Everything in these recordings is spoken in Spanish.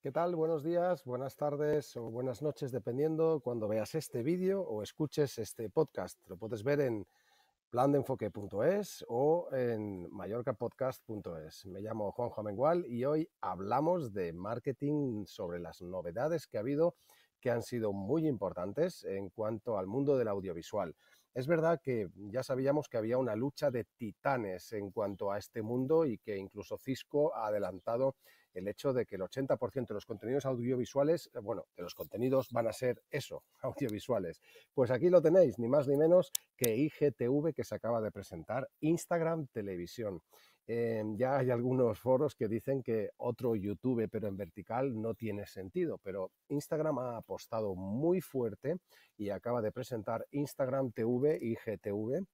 ¿Qué tal? Buenos días, buenas tardes o buenas noches, dependiendo cuando veas este vídeo o escuches este podcast. Lo puedes ver en plandenfoque.es o en mallorcapodcast.es. Me llamo Juanjo Amengual y hoy hablamos de marketing sobre las novedades que ha habido que han sido muy importantes en cuanto al mundo del audiovisual. Es verdad que ya sabíamos que había una lucha de titanes en cuanto a este mundo y que incluso Cisco ha adelantado el hecho de que el 80% de los contenidos audiovisuales, eh, bueno, de los contenidos van a ser eso, audiovisuales. Pues aquí lo tenéis, ni más ni menos que IGTV que se acaba de presentar, Instagram Televisión. Eh, ya hay algunos foros que dicen que otro YouTube pero en vertical no tiene sentido, pero Instagram ha apostado muy fuerte y acaba de presentar Instagram TV y GTV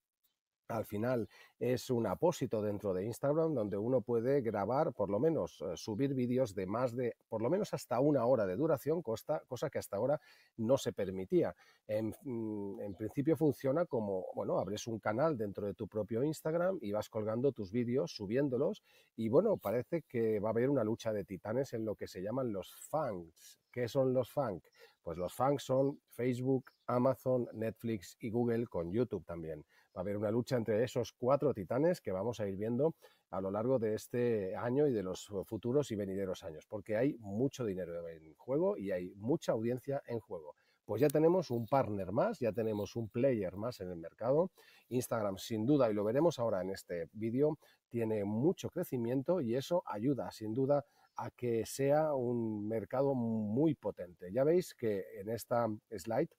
al final es un apósito dentro de Instagram donde uno puede grabar, por lo menos eh, subir vídeos de más de, por lo menos hasta una hora de duración, cosa que hasta ahora no se permitía. Mm, en, principio funciona como, bueno, abres un canal dentro de tu propio Instagram y vas colgando tus vídeos, subiéndolos y bueno, parece que va a haber una lucha de titanes en lo que se llaman los fans. ¿Qué son los funk? Pues los funk son Facebook, Amazon, Netflix y Google con YouTube también a haber una lucha entre esos cuatro titanes que vamos a ir viendo a lo largo de este año y de los eh, futuros y venideros años, porque hay mucho dinero en juego y hay mucha audiencia en juego. Pues ya tenemos un partner más, ya tenemos un player más en el mercado. Instagram, sin duda, y lo veremos ahora en este vídeo, tiene mucho crecimiento y eso ayuda, sin duda, a que sea un mercado muy potente. Ya veis que en esta slide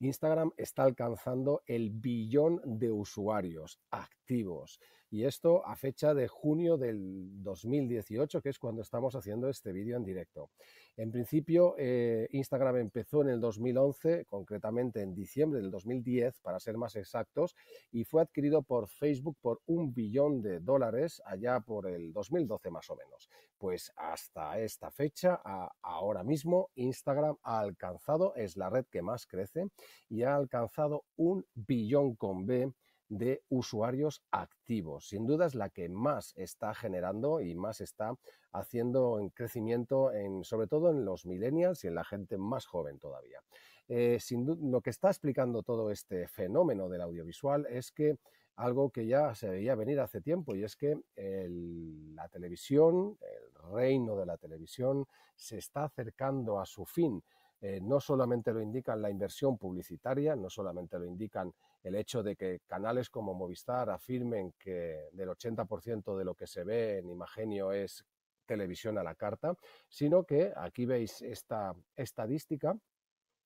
Instagram está alcanzando el billón de usuarios activos. Y esto a fecha de junio del 2018, que es cuando estamos haciendo este vídeo en directo. En principio, eh, Instagram empezó en el 2011, concretamente en diciembre del 2010, para ser más exactos, y fue adquirido por Facebook por un billón de dólares allá por el 2012 más o menos. Pues hasta esta fecha, ahora mismo, Instagram ha alcanzado, es la red que más crece, y ha alcanzado un billón con B de usuarios activos. Sin duda es la que más está generando y más está haciendo en crecimiento, en, sobre todo en los millennials y en la gente más joven todavía. Eh, sin lo que está explicando todo este fenómeno del audiovisual es que algo que ya se veía venir hace tiempo y es que la televisión, el reino de la televisión, se está acercando a su fin. Eh, no solamente lo indican la inversión publicitaria, no solamente lo indican el hecho de que canales como Movistar afirmen que del 80% de lo que se ve en Imagenio es televisión a la carta, sino que aquí veis esta estadística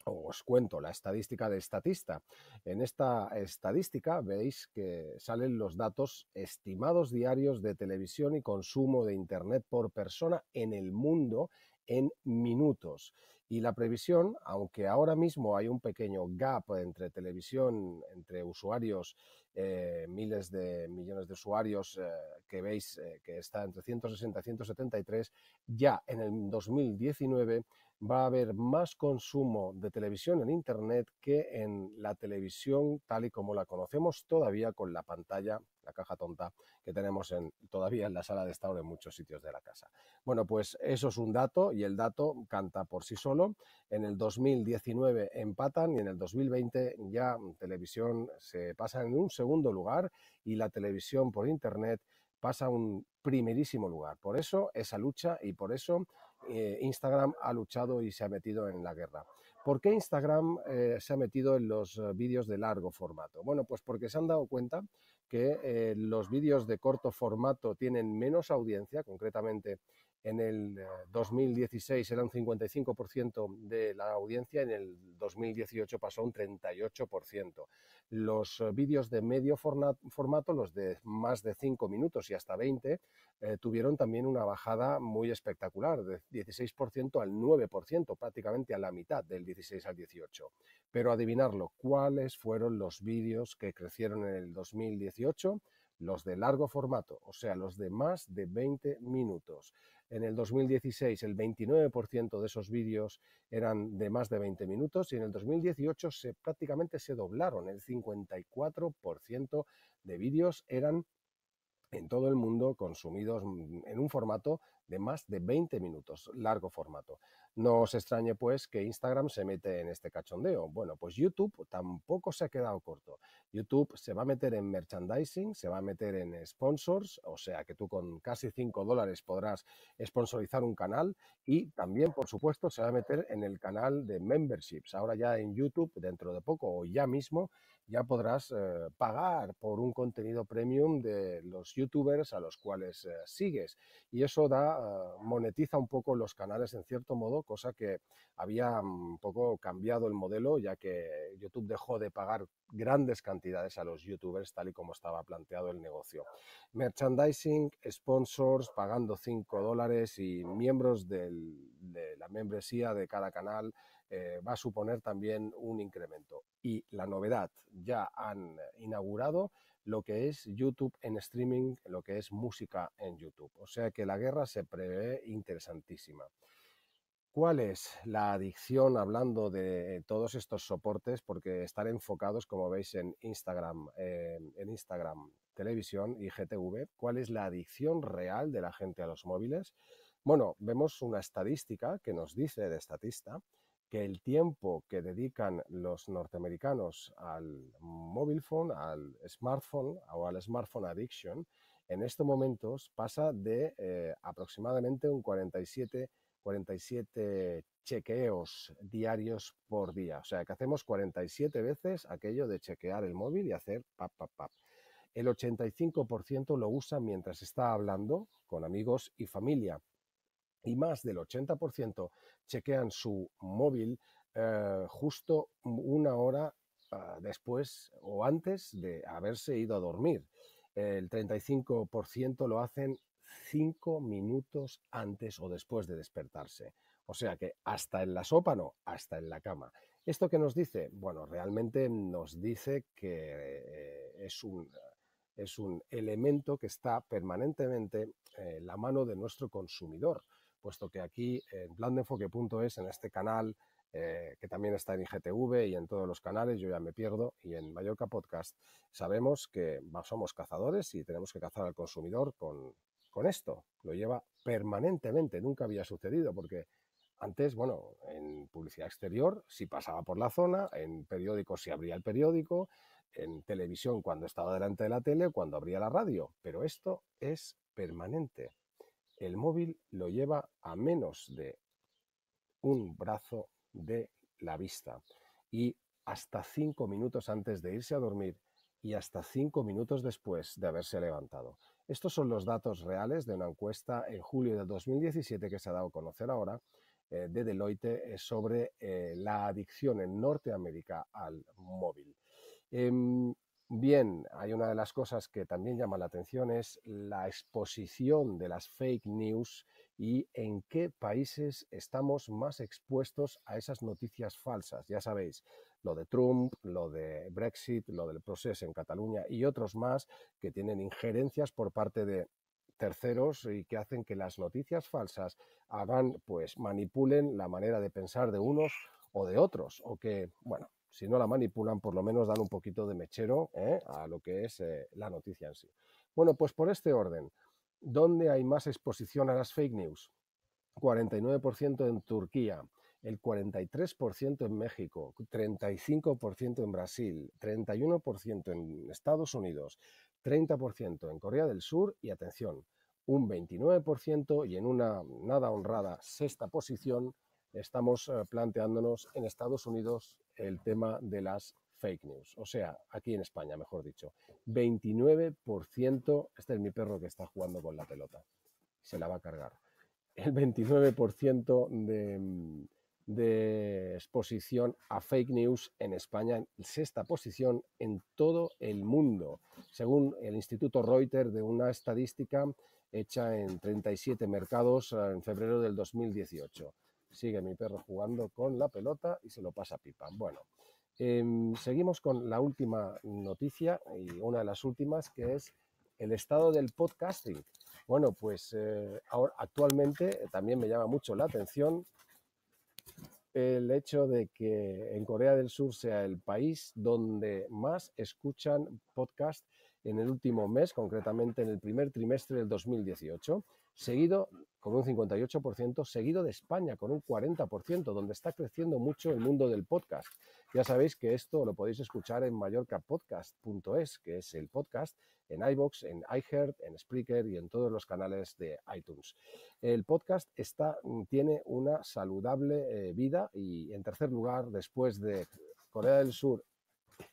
os cuento la estadística de Estatista. En esta estadística veis que salen los datos estimados diarios de televisión y consumo de Internet por persona en el mundo en minutos. Y la previsión, aunque ahora mismo hay un pequeño gap entre televisión, entre usuarios, eh, miles de millones de usuarios eh, que veis eh, que está entre 160 y 173, ya en el 2019 va a haber más consumo de televisión en Internet que en la televisión tal y como la conocemos todavía con la pantalla caja tonta que tenemos en, todavía en la sala de estar en muchos sitios de la casa. Bueno, pues eso es un dato y el dato canta por sí solo. En el 2019 empatan y en el 2020 ya televisión se pasa en un segundo lugar y la televisión por Internet pasa a un primerísimo lugar. Por eso esa lucha y por eso eh, Instagram ha luchado y se ha metido en la guerra. ¿Por qué Instagram eh, se ha metido en los eh, vídeos de largo formato? Bueno, pues porque se han dado cuenta que eh, los vídeos de corto formato tienen menos audiencia, concretamente en el 2016 eh, era un 55% de la audiencia, en el 2018 pasó a un 38%. Los eh, vídeos de medio formato, los de más de 5 minutos y hasta 20, eh, tuvieron también una bajada muy espectacular, de 16% al 9%, prácticamente a la mitad del 16 al 18. Pero adivinarlo, ¿cuáles fueron los vídeos que crecieron en el 2018? Los de largo formato, o sea, los de más de 20 minutos. En el 2016 el 29% de esos vídeos eran de más de 20 minutos y en el 2018 se, prácticamente se doblaron. El 54% de vídeos eran en todo el mundo consumidos mm, en un formato de más de 20 minutos, largo formato. No os extrañe pues que Instagram se mete en este cachondeo. Bueno, pues YouTube tampoco se ha quedado corto. YouTube se va a meter en merchandising, se va a meter en sponsors, o sea que tú con casi 5 dólares podrás sponsorizar un canal y también, por supuesto, se va a meter en el canal de memberships. Ahora ya en YouTube, dentro de poco o ya mismo, ya podrás eh, pagar por un contenido premium de los youtubers a los cuales eh, sigues. Y eso da, eh, monetiza un poco los canales en cierto modo, cosa que había un mm, poco cambiado el modelo, ya que YouTube dejó de pagar grandes cantidades a los youtubers tal y como estaba planteado el negocio. Merchandising, sponsors, pagando 5 dólares y miembros de la membresía de cada canal eh, va a suponer también un incremento. Y la novedad, ya han inaugurado lo que es YouTube en streaming, lo que es música en YouTube. O sea que la guerra se prevé interesantísima. ¿Cuál es la adicción hablando de todos estos soportes? Porque están enfocados, como veis, en Instagram, en Instagram, televisión y GTV. ¿Cuál es la adicción real de la gente a los móviles? Bueno, vemos una estadística que nos dice de estatista que el tiempo que dedican los norteamericanos al móvil phone, al smartphone o al smartphone addiction, en estos momentos pasa de eh, aproximadamente un 47, 47 chequeos diarios por día. O sea, que hacemos 47 veces aquello de chequear el móvil y hacer pap, pap, pap. El 85% lo usa mientras está hablando con amigos y familia y más del 80% chequean su móvil eh, justo una hora ah, después o antes de haberse ido a dormir. El 35% lo hacen cinco minutos antes o después de despertarse. O sea que hasta en la sopa no, hasta en la cama. ¿Esto qué nos dice? Bueno, realmente nos dice que eh, es es un elemento que está permanentemente en la mano de nuestro consumidor puesto que aquí en es en este canal, eh, que también está en IGTV y en todos los canales, yo ya me pierdo, y en Mallorca Podcast, sabemos que somos cazadores y tenemos que cazar al consumidor con, con esto. Lo lleva permanentemente, nunca había sucedido, porque antes, bueno, en publicidad exterior, si pasaba por la zona, en periódicos si abría el periódico, en televisión cuando estaba delante de la tele, cuando abría la radio, pero esto es permanente el móvil lo lleva a menos de un brazo de la vista y hasta cinco minutos antes de irse a dormir y hasta cinco minutos después de haberse levantado. Estos son los datos reales de una encuesta en julio de 2017 que se ha dado a conocer ahora eh, de Deloitte eh, sobre eh, la adicción en Norteamérica al móvil. Em, Bien, hay una de las cosas que también llama la atención es la exposición de las fake news y en qué países estamos más expuestos a esas noticias falsas. Ya sabéis, lo de Trump, lo de Brexit, lo del proceso en Cataluña y otros más que tienen injerencias por parte de terceros y que hacen que las noticias falsas hagan, pues manipulen la manera de pensar de unos o de otros, o que, bueno, si no la manipulan, por lo menos dan un poquito de mechero ¿eh? a lo que es eh, la noticia en sí. Bueno, pues por este orden, ¿dónde hay más exposición a las fake news? 49% en Turquía, el 43% en México, 35% en Brasil, 31% en Estados Unidos, 30% en Corea del Sur y atención, un 29% y en una nada honrada sexta posición estamos eh, planteándonos en Estados Unidos el tema de las fake news, o sea, aquí en España, mejor dicho, 29%, este es mi perro que está jugando con la pelota, se la va a cargar, el 29% de, mm, de exposición a fake news en España, sexta posición en todo el mundo, según el Instituto Reuters de una estadística hecha en 37 mercados eh, en febrero del 2018. Sigue mi perro jugando con la pelota y se lo pasa pipa. Bueno, em, seguimos con la última noticia y una de las últimas que es el estado del podcasting. Bueno, pues eh, ahora, actualmente eh, también me llama mucho la atención el hecho de que en Corea del Sur sea el país donde más escuchan podcasts en el último mes, concretamente en el primer trimestre del 2018, seguido con un 58%, seguido de España con un 40%, donde está creciendo mucho el mundo del podcast. Ya sabéis que esto lo podéis escuchar en mallorcapodcast.es, que es el podcast en iBox, en iHeart, en Spreaker y en todos los canales de iTunes. El podcast está, mm, tiene una saludable eh, vida y en tercer lugar, después de Corea del Sur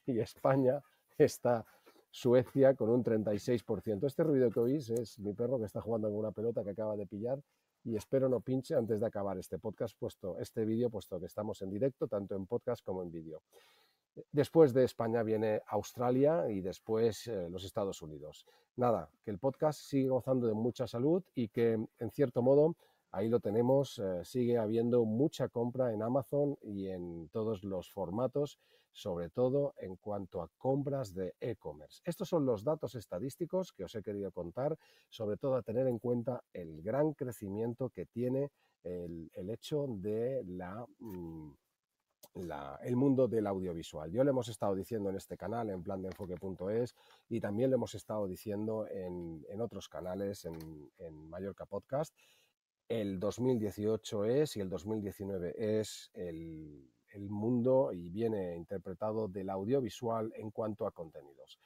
y España, está Suecia con un 36%. Este ruido que oís es mi perro que está jugando con una pelota que acaba de pillar y espero no pinche antes de acabar este podcast, puesto este vídeo, puesto que estamos en directo, tanto en podcast como en vídeo. Después de España viene Australia y después eh, los Estados Unidos. Nada, que el podcast sigue gozando de mucha salud y que en cierto modo ahí lo tenemos, eh, sigue habiendo mucha compra en Amazon y en todos los formatos sobre todo en cuanto a compras de e-commerce. Estos son los datos estadísticos que os he querido contar, sobre todo a tener en cuenta el gran crecimiento que tiene el, hecho de mm, la... el mundo del audiovisual. Yo lo hemos estado diciendo en este canal, en plan de enfoque.es, y también lo hemos estado diciendo en, otros canales, en, Mallorca Podcast. El 2018 es y el 2019 es el, el mundo y viene interpretado del audiovisual en cuanto a contenidos.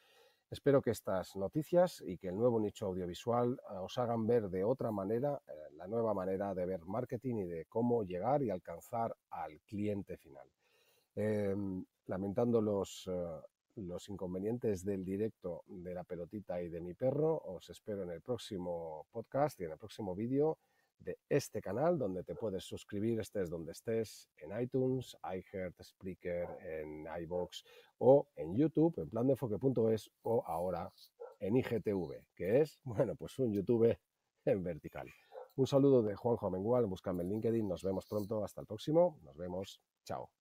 Espero que estas noticias y que el nuevo nicho audiovisual eh, os hagan ver de otra manera eh, la nueva manera de ver marketing y de cómo llegar y alcanzar al cliente final. Em, lamentando los, eh, los inconvenientes del directo de la pelotita y de mi perro, os espero en el próximo podcast y en el próximo vídeo de este canal, donde te puedes suscribir, estés donde estés, en iTunes, iHeart, Spreaker, en iBox o en YouTube, en enfoque.es o ahora en IGTV, que es, bueno, pues un YouTube en vertical. Un saludo de Juanjo Amengual, búscame en LinkedIn, nos vemos pronto, hasta el próximo, nos vemos, chao.